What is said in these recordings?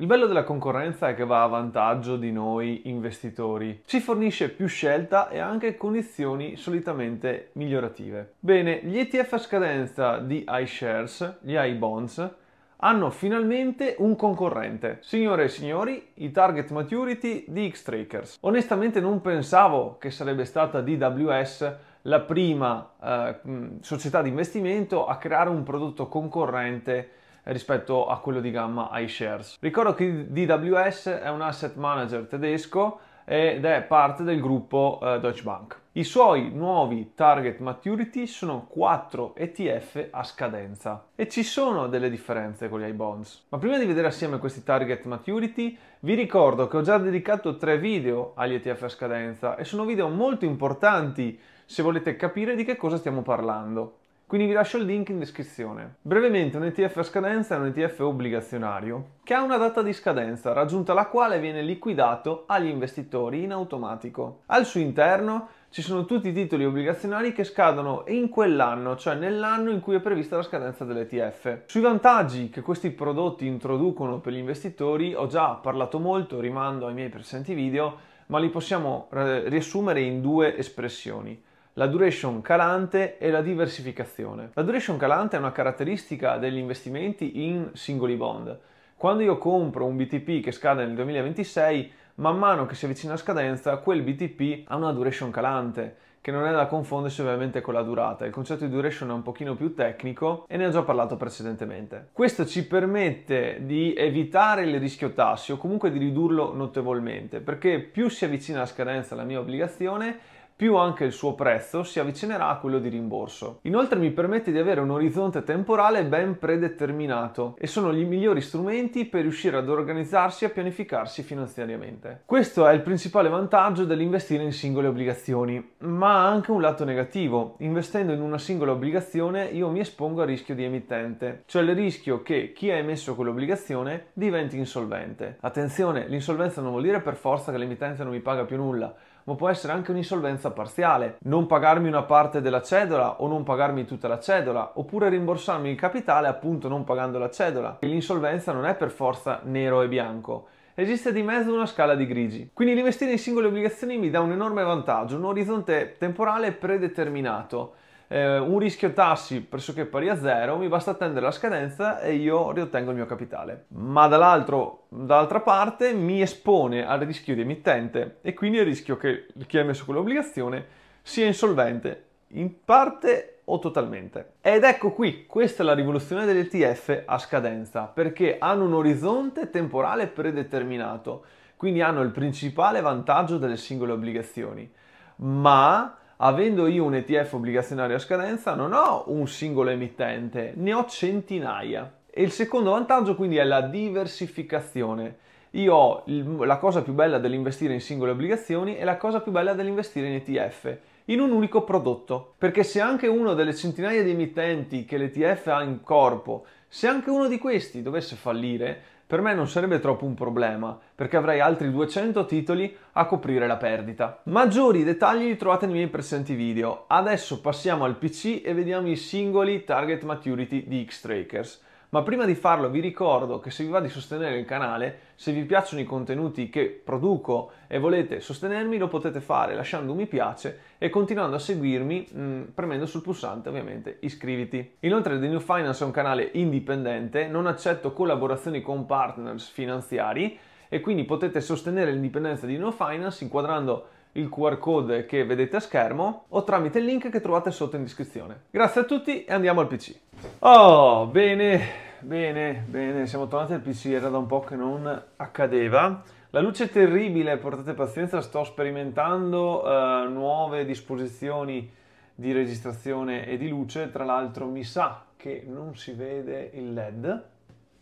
Il bello della concorrenza è che va a vantaggio di noi investitori. Ci fornisce più scelta e anche condizioni solitamente migliorative. Bene, gli ETF a scadenza di iShares, gli iBonds, hanno finalmente un concorrente. Signore e signori, i target maturity di X-Trackers. Onestamente non pensavo che sarebbe stata DWS la prima eh, società di investimento a creare un prodotto concorrente rispetto a quello di Gamma iShares. Ricordo che DWS è un asset manager tedesco ed è parte del gruppo eh, Deutsche Bank. I suoi nuovi target maturity sono 4 ETF a scadenza e ci sono delle differenze con gli iBonds. Ma prima di vedere assieme questi target maturity, vi ricordo che ho già dedicato 3 video agli ETF a scadenza e sono video molto importanti se volete capire di che cosa stiamo parlando quindi vi lascio il link in descrizione. Brevemente, un ETF a scadenza è un ETF obbligazionario che ha una data di scadenza, raggiunta la quale viene liquidato agli investitori in automatico. Al suo interno ci sono tutti i titoli obbligazionari che scadono in quell'anno, cioè nell'anno in cui è prevista la scadenza dell'ETF. Sui vantaggi che questi prodotti introducono per gli investitori ho già parlato molto, rimando ai miei precedenti video, ma li possiamo eh, riassumere in due espressioni la duration calante e la diversificazione. La duration calante è una caratteristica degli investimenti in singoli bond. Quando io compro un BTP che scade nel 2026, man mano che si avvicina a scadenza, quel BTP ha una duration calante, che non è da confondersi ovviamente con la durata. Il concetto di duration è un pochino più tecnico e ne ho già parlato precedentemente. Questo ci permette di evitare il rischio tassi o comunque di ridurlo notevolmente, perché più si avvicina a scadenza la mia obbligazione più anche il suo prezzo si avvicinerà a quello di rimborso. Inoltre mi permette di avere un orizzonte temporale ben predeterminato e sono gli migliori strumenti per riuscire ad organizzarsi e a pianificarsi finanziariamente. Questo è il principale vantaggio dell'investire in singole obbligazioni, ma ha anche un lato negativo. Investendo in una singola obbligazione io mi espongo al rischio di emittente, cioè il rischio che chi ha emesso quell'obbligazione diventi insolvente. Attenzione, l'insolvenza non vuol dire per forza che l'emittente non mi paga più nulla, ma può essere anche un'insolvenza parziale. Non pagarmi una parte della cedola o non pagarmi tutta la cedola, oppure rimborsarmi il capitale appunto non pagando la cedola. L'insolvenza non è per forza nero e bianco esiste di mezzo una scala di grigi. Quindi l'investire in singole obbligazioni mi dà un enorme vantaggio, un orizzonte temporale predeterminato eh, un rischio tassi pressoché pari a zero, mi basta attendere la scadenza e io riottengo il mio capitale. Ma dall'altra parte mi espone al rischio di emittente e quindi al rischio che chi ha messo quell'obbligazione sia insolvente, in parte o totalmente. Ed ecco qui, questa è la rivoluzione dell'ETF a scadenza, perché hanno un orizzonte temporale predeterminato, quindi hanno il principale vantaggio delle singole obbligazioni, ma avendo io un ETF obbligazionario a scadenza, non ho un singolo emittente, ne ho centinaia. E il secondo vantaggio quindi è la diversificazione. Io ho la cosa più bella dell'investire in singole obbligazioni e la cosa più bella dell'investire in ETF, in un unico prodotto. Perché se anche uno delle centinaia di emittenti che l'ETF ha in corpo, se anche uno di questi dovesse fallire, per me non sarebbe troppo un problema, perché avrei altri 200 titoli a coprire la perdita. Maggiori dettagli li trovate nei miei presenti video. Adesso passiamo al PC e vediamo i singoli target maturity di X-Trakers. Ma prima di farlo vi ricordo che se vi va di sostenere il canale, se vi piacciono i contenuti che produco e volete sostenermi, lo potete fare lasciando un mi piace e continuando a seguirmi mh, mm, premendo sul pulsante ovviamente iscriviti. Inoltre The New Finance è un canale indipendente, non accetto collaborazioni con partners finanziari e quindi potete sostenere l'indipendenza di New Finance inquadrando il QR code che vedete a schermo o tramite il link che trovate sotto in descrizione. Grazie a tutti e andiamo al PC. Oh, bene, bene, bene, siamo tornati al PC, era da un po' che non accadeva. La luce è terribile, portate pazienza, sto sperimentando eh, nuove disposizioni di registrazione e di luce, tra l'altro mi sa che non si vede il LED.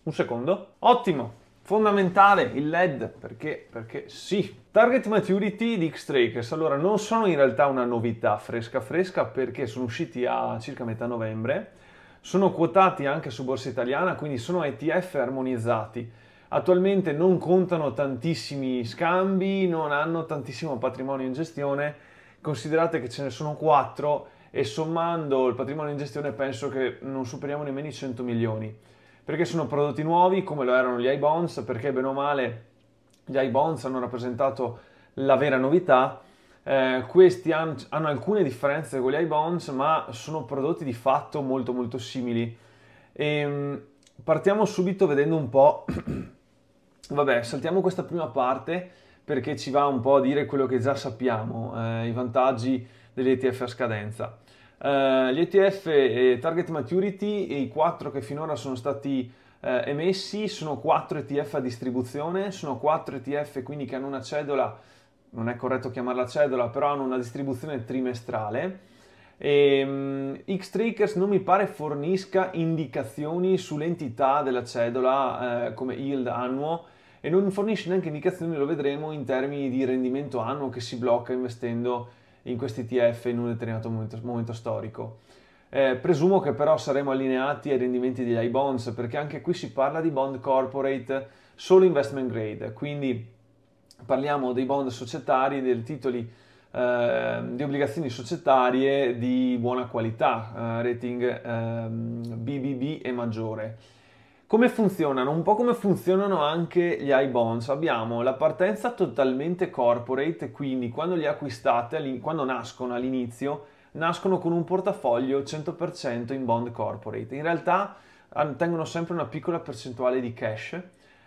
Un secondo. Ottimo! Fondamentale il LED, perché? Perché sì. Target Maturity di X-Trakers, allora non sono in realtà una novità fresca fresca perché sono usciti a circa metà novembre, sono quotati anche su borsa italiana, quindi sono ETF armonizzati. Attualmente non contano tantissimi scambi, non hanno tantissimo patrimonio in gestione, considerate che ce ne sono 4 e sommando il patrimonio in gestione penso che non superiamo nemmeno i 100 milioni perché sono prodotti nuovi come lo erano gli iBonds, perché bene o male gli iBonds hanno rappresentato la vera novità. Eh, questi han, hanno alcune differenze con gli iBonds, ma sono prodotti di fatto molto molto simili. E, ehm, partiamo subito vedendo un po'... Vabbè, saltiamo questa prima parte perché ci va un po' a dire quello che già sappiamo, eh, i vantaggi degli ETF a scadenza. Uh, gli ETF eh, Target Maturity e i 4 che finora sono stati eh, emessi sono 4 ETF a distribuzione, sono 4 ETF quindi che hanno una cedola, non è corretto chiamarla cedola, però hanno una distribuzione trimestrale. E, um, X-Trackers non mi pare fornisca indicazioni sull'entità della cedola eh, come yield annuo e non fornisce neanche indicazioni, lo vedremo, in termini di rendimento annuo che si blocca investendo in questi ETF in un determinato momento, momento storico. Eh, presumo che però saremo allineati ai rendimenti degli i-bonds perché anche qui si parla di bond corporate solo investment grade, quindi parliamo dei bond societari, dei titoli eh, di obbligazioni societarie di buona qualità, eh, rating BBB ehm, e maggiore. Come funzionano? Un po' come funzionano anche gli iBonds. Abbiamo la partenza totalmente corporate, quindi quando li acquistate, quando nascono all'inizio, nascono con un portafoglio 100% in bond corporate. In realtà tengono sempre una piccola percentuale di cash,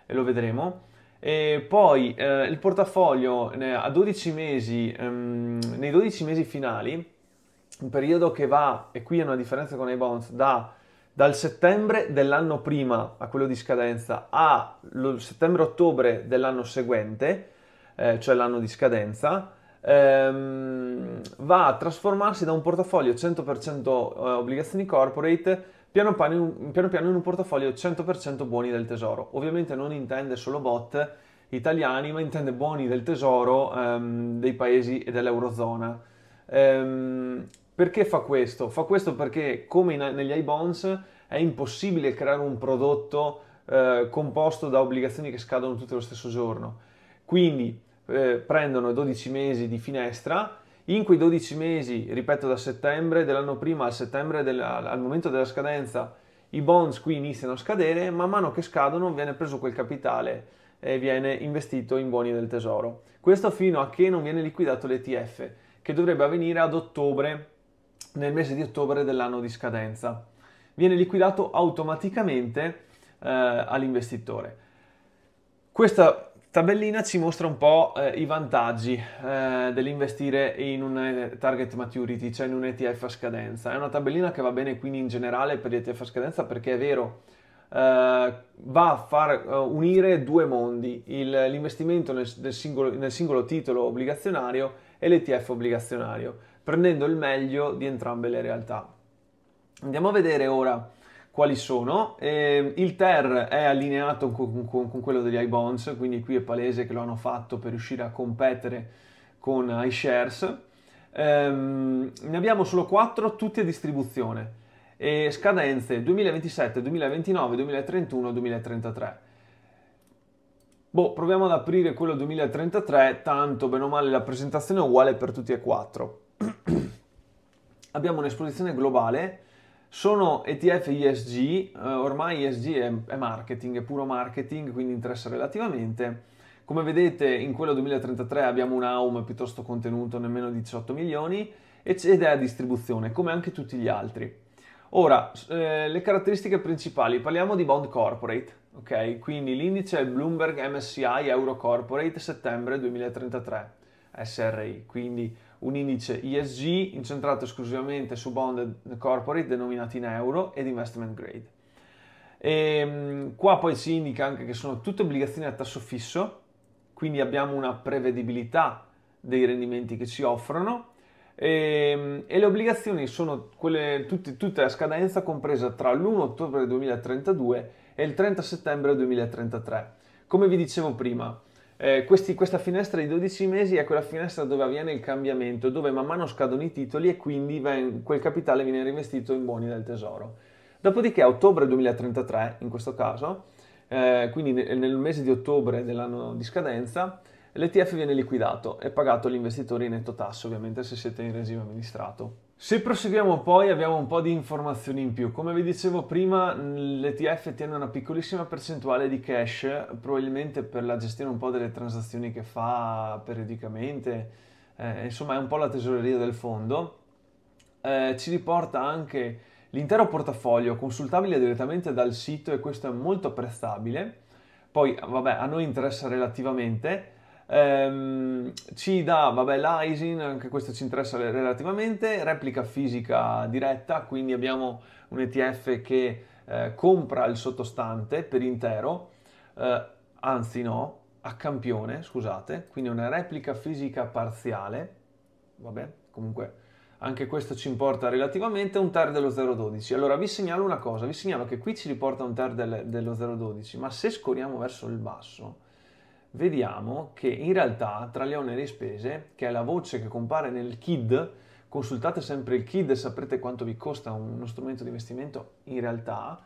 e lo vedremo. E poi eh, il portafoglio a 12 mesi, ehm, nei 12 mesi finali, un periodo che va, e qui è una differenza con i bonds, da dal settembre dell'anno prima a quello di scadenza a settembre-ottobre dell'anno seguente, eh, cioè l'anno di scadenza, ehm, va a trasformarsi da un portafoglio 100% eh, obbligazioni corporate piano piano, piano piano in un portafoglio 100% buoni del tesoro. Ovviamente non intende solo bot italiani, ma intende buoni del tesoro ehm, dei paesi e dell'Eurozona. Ehm, perché fa questo? Fa questo perché, come in, negli iBonds, è impossibile creare un prodotto eh, composto da obbligazioni che scadono tutte lo stesso giorno. Quindi eh, prendono 12 mesi di finestra, in quei 12 mesi, ripeto, da settembre dell'anno prima al, settembre del, al momento della scadenza, i bonds qui iniziano a scadere, man mano che scadono viene preso quel capitale e viene investito in buoni del tesoro. Questo fino a che non viene liquidato l'ETF, che dovrebbe avvenire ad ottobre nel mese di ottobre dell'anno di scadenza. Viene liquidato automaticamente eh, all'investitore. Questa tabellina ci mostra un po' eh, i vantaggi eh, dell'investire in un eh, target maturity, cioè in un ETF a scadenza. È una tabellina che va bene quindi in generale per gli ETF a scadenza perché è vero, Uh, va a far uh, unire due mondi, il, l'investimento nel, nel, singolo, nel, singolo, titolo obbligazionario e l'ETF obbligazionario prendendo il meglio di entrambe le realtà. Andiamo a vedere ora quali sono. Eh, il TER è allineato con, con, con quello degli iBonds, quindi qui è palese che lo hanno fatto per riuscire a competere con iShares. Eh, ne abbiamo solo 4, tutti a distribuzione. E scadenze 2027, 2029, 2031, 2033. Boh, proviamo ad aprire quello 2033, tanto bene o male la presentazione è uguale per tutti e quattro. abbiamo un'esposizione globale, sono ETF ESG, eh, ormai ESG è, è, marketing, è puro marketing, quindi interessa relativamente. Come vedete in quello 2033 abbiamo un AUM piuttosto contenuto, nemmeno 18 milioni, ed è a distribuzione, come anche tutti gli altri. Ora, eh, le caratteristiche principali, parliamo di bond corporate, ok? Quindi l'indice è Bloomberg MSI Euro Corporate settembre 2033, SRI, quindi un indice ESG incentrato esclusivamente su bond corporate denominati in euro ed investment grade. E, ehm, qua poi si indica anche che sono tutte obbligazioni a tasso fisso, quindi abbiamo una prevedibilità dei rendimenti che ci offrono e, ehm, e le obbligazioni sono quelle, tutte, tutte a scadenza compresa tra l'1 ottobre 2032 e il 30 settembre 2033. Come vi dicevo prima, eh, questi, questa finestra di 12 mesi è quella finestra dove avviene il cambiamento, dove man mano scadono i titoli e quindi ven- quel capitale viene rivestito in buoni del tesoro. Dopodiché a ottobre 2033, in questo caso, eh, quindi nel, nel mese di ottobre dell'anno di scadenza, l'ETF viene liquidato e pagato agli investitori in netto tasso, ovviamente se siete in regime amministrato. Se proseguiamo poi abbiamo un po' di informazioni in più. Come vi dicevo prima, l'ETF tiene una piccolissima percentuale di cash, probabilmente per la gestione un po' delle transazioni che fa periodicamente, eh, insomma è un po' la tesoreria del fondo. Eh, ci riporta anche l'intero portafoglio consultabile direttamente dal sito e questo è molto apprezzabile. Poi, vabbè, a noi interessa relativamente Ehm, ci dà, vabbè, l'ISIN, anche questo ci interessa relativamente, replica fisica diretta, quindi abbiamo un ETF che eh, compra il sottostante per intero, eh, anzi no, a campione, scusate, quindi una replica fisica parziale, vabbè, comunque anche questo ci importa relativamente, un TER dello 0,12. Allora vi segnalo una cosa, vi segnalo che qui ci riporta un TER dello 0,12, ma se scorriamo verso il basso, vediamo che in realtà tra le oneri e spese, che è la voce che compare nel KID, consultate sempre il KID e saprete quanto vi costa uno strumento di investimento in realtà,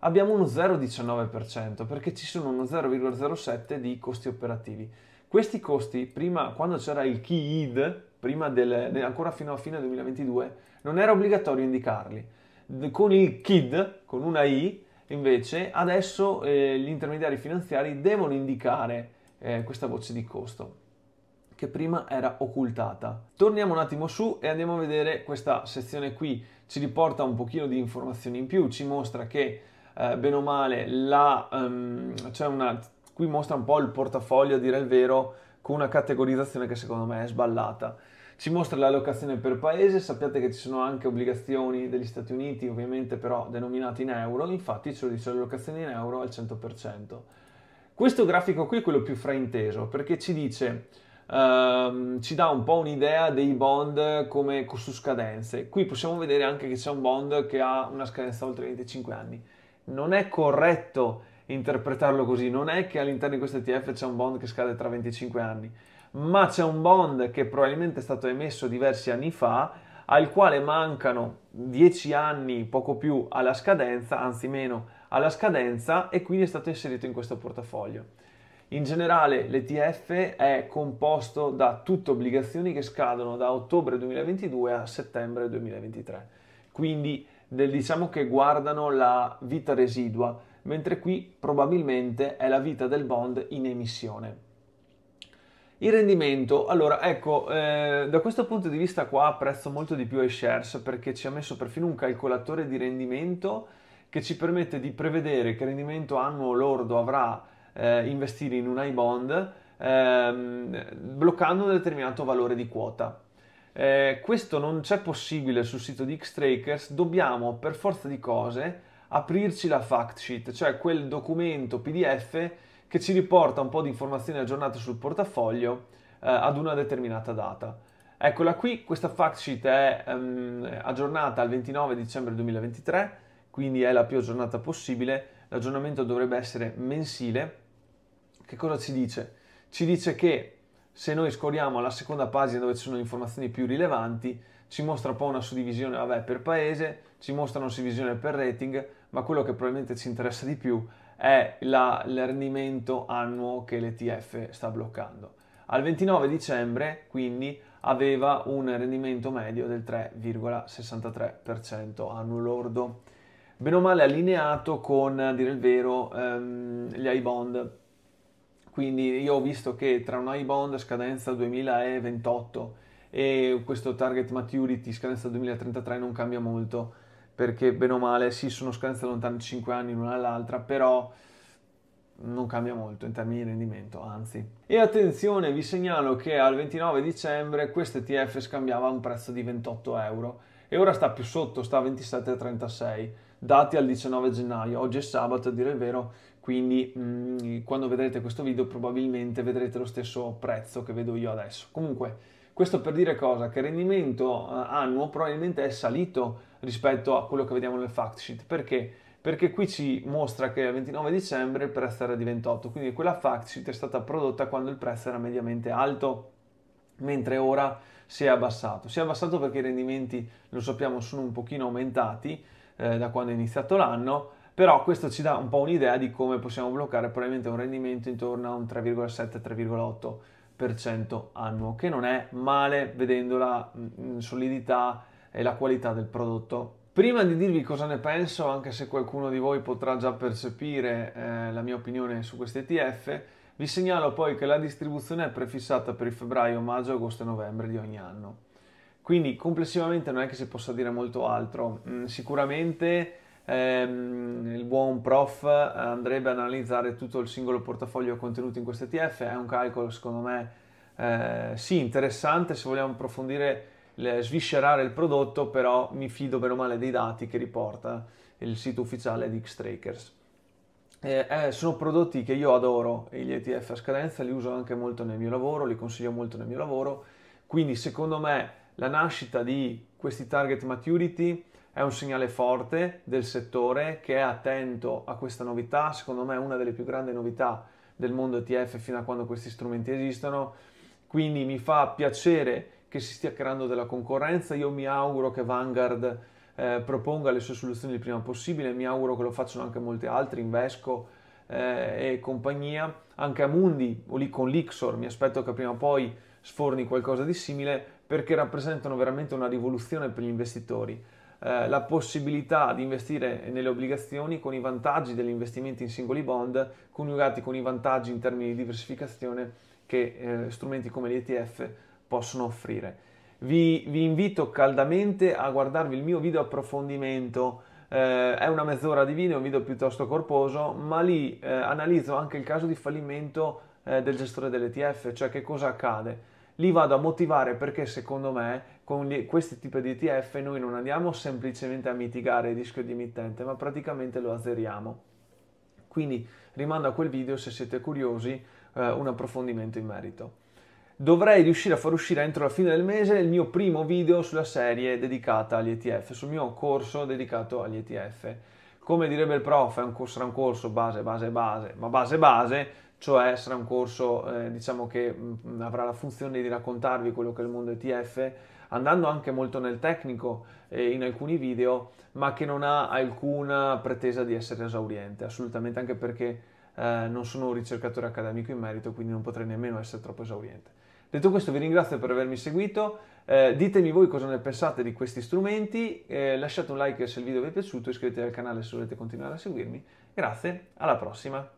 abbiamo uno 0,19% perché ci sono uno 0,07% di costi operativi. Questi costi, prima, quando c'era il KID, prima del, ancora fino a fine 2022, non era obbligatorio indicarli. Con il KID, con una I, Invece adesso eh, gli intermediari finanziari devono indicare eh, questa voce di costo che prima era occultata. Torniamo un attimo su e andiamo a vedere questa sezione qui, ci riporta un pochino di informazioni in più, ci mostra che eh, bene o male la, um, cioè una, qui mostra un po' il portafoglio a dire il vero con una categorizzazione che secondo me è sballata. Ci mostra l'allocazione per paese, sappiate che ci sono anche obbligazioni degli Stati Uniti, ovviamente però denominate in euro, infatti ci sono allocazioni in euro al 100%. Questo grafico qui è quello più frainteso perché ci dice, ehm, ci dà un po' un'idea dei bond come su scadenze. Qui possiamo vedere anche che c'è un bond che ha una scadenza oltre 25 anni. Non è corretto interpretarlo così, non è che all'interno di questo ETF c'è un bond che scade tra 25 anni ma c'è un bond che probabilmente è stato emesso diversi anni fa, al quale mancano 10 anni, poco più, alla scadenza, anzi meno, alla scadenza e quindi è stato inserito in questo portafoglio. In generale l'ETF è composto da tutte obbligazioni che scadono da ottobre 2022 a settembre 2023, quindi del, diciamo che guardano la vita residua, mentre qui probabilmente è la vita del bond in emissione. Il rendimento, allora ecco, eh, da questo punto di vista qua apprezzo molto di più iShares perché ci ha messo perfino un calcolatore di rendimento che ci permette di prevedere che rendimento annuo lordo avrà eh, investire in un iBond ehm, bloccando un determinato valore di quota. Eh, questo non c'è possibile sul sito di Xtrakers, dobbiamo per forza di cose aprirci la fact sheet, cioè quel documento PDF che ci riporta un po' di informazioni aggiornate sul portafoglio eh, ad una determinata data. Eccola qui, questa fact sheet è ehm, aggiornata al 29 dicembre 2023, quindi è la più aggiornata possibile. L'aggiornamento dovrebbe essere mensile. Che cosa ci dice? Ci dice che se noi scorriamo la seconda pagina dove ci sono informazioni più rilevanti, ci mostra un po' una suddivisione vabbè, per paese, ci mostra una suddivisione per rating, ma quello che probabilmente ci interessa di più è la, il rendimento annuo che l'ETF sta bloccando. Al 29 dicembre, quindi, aveva un rendimento medio del 3,63% annuo lordo. Bene o male allineato con, a dire il vero, ehm, gli i-bond. Quindi io ho visto che tra un i-bond scadenza 2028 e questo target maturity scadenza 2033 non cambia molto perché bene o male sì sono scadenze lontane 5 anni l'una dall'altra, però non cambia molto in termini di rendimento, anzi. E attenzione, vi segnalo che al 29 dicembre questo ETF scambiava a un prezzo di 28 euro e ora sta più sotto, sta a 27,36, dati al 19 gennaio, oggi è sabato a dire il vero, quindi mh, mm, quando vedrete questo video probabilmente vedrete lo stesso prezzo che vedo io adesso. Comunque, questo per dire cosa? Che il rendimento eh, annuo probabilmente è salito rispetto a quello che vediamo nel fact sheet. Perché? Perché qui ci mostra che il 29 dicembre il prezzo era di 28, quindi quella fact sheet è stata prodotta quando il prezzo era mediamente alto, mentre ora si è abbassato. Si è abbassato perché i rendimenti, lo sappiamo, sono un pochino aumentati eh, da quando è iniziato l'anno, però questo ci dà un po' un'idea di come possiamo bloccare probabilmente un rendimento intorno a un 3,7-3,8% annuo, che non è male vedendo la mm, solidità e la qualità del prodotto. Prima di dirvi cosa ne penso, anche se qualcuno di voi potrà già percepire eh, la mia opinione su questi ETF, vi segnalo poi che la distribuzione è prefissata per il febbraio, maggio, agosto e novembre di ogni anno. Quindi complessivamente non è che si possa dire molto altro. Mm, sicuramente ehm, il buon prof eh, andrebbe ad analizzare tutto il singolo portafoglio contenuto in questo ETF, è un calcolo secondo me eh, sì interessante se vogliamo approfondire sviscerare il prodotto, però mi fido bene o male dei dati che riporta il sito ufficiale di Xtrakers. Eh, eh, sono prodotti che io adoro, gli ETF a scadenza, li uso anche molto nel mio lavoro, li consiglio molto nel mio lavoro, quindi secondo me la nascita di questi target maturity è un segnale forte del settore che è attento a questa novità, secondo me è una delle più grandi novità del mondo ETF fino a quando questi strumenti esistono, quindi mi fa piacere che si stia creando della concorrenza. Io mi auguro che Vanguard eh, proponga le sue soluzioni il prima possibile, mi auguro che lo facciano anche molti altri, Invesco eh, e compagnia, anche Amundi o lì con l'Ixor, mi aspetto che prima o poi sforni qualcosa di simile perché rappresentano veramente una rivoluzione per gli investitori. Eh, la possibilità di investire nelle obbligazioni con i vantaggi degli investimenti in singoli bond coniugati con i vantaggi in termini di diversificazione che eh, strumenti come gli ETF possono offrire. Vi, vi invito caldamente a guardarvi il mio video approfondimento, eh, è una mezz'ora di video, un video piuttosto corposo, ma lì eh, analizzo anche il caso di fallimento eh, del gestore dell'ETF, cioè che cosa accade. Lì vado a motivare perché secondo me con gli, questi tipi di ETF noi non andiamo semplicemente a mitigare il rischio di emittente, ma praticamente lo azzeriamo. Quindi rimando a quel video se siete curiosi eh, un approfondimento in merito dovrei riuscire a far uscire entro la fine del mese il mio primo video sulla serie dedicata agli ETF, sul mio corso dedicato agli ETF. Come direbbe il prof, è un corso, sarà un corso base, base, base, ma base, base, cioè sarà un corso eh, diciamo che mh, mm, avrà la funzione di raccontarvi quello che è il mondo ETF, andando anche molto nel tecnico eh, in alcuni video, ma che non ha alcuna pretesa di essere esauriente, assolutamente, anche perché eh, non sono un ricercatore accademico in merito, quindi non potrei nemmeno essere troppo esauriente. Detto questo vi ringrazio per avermi seguito, eh, ditemi voi cosa ne pensate di questi strumenti, eh, lasciate un like se il video vi è piaciuto, iscrivetevi al canale se volete continuare a seguirmi, grazie, alla prossima!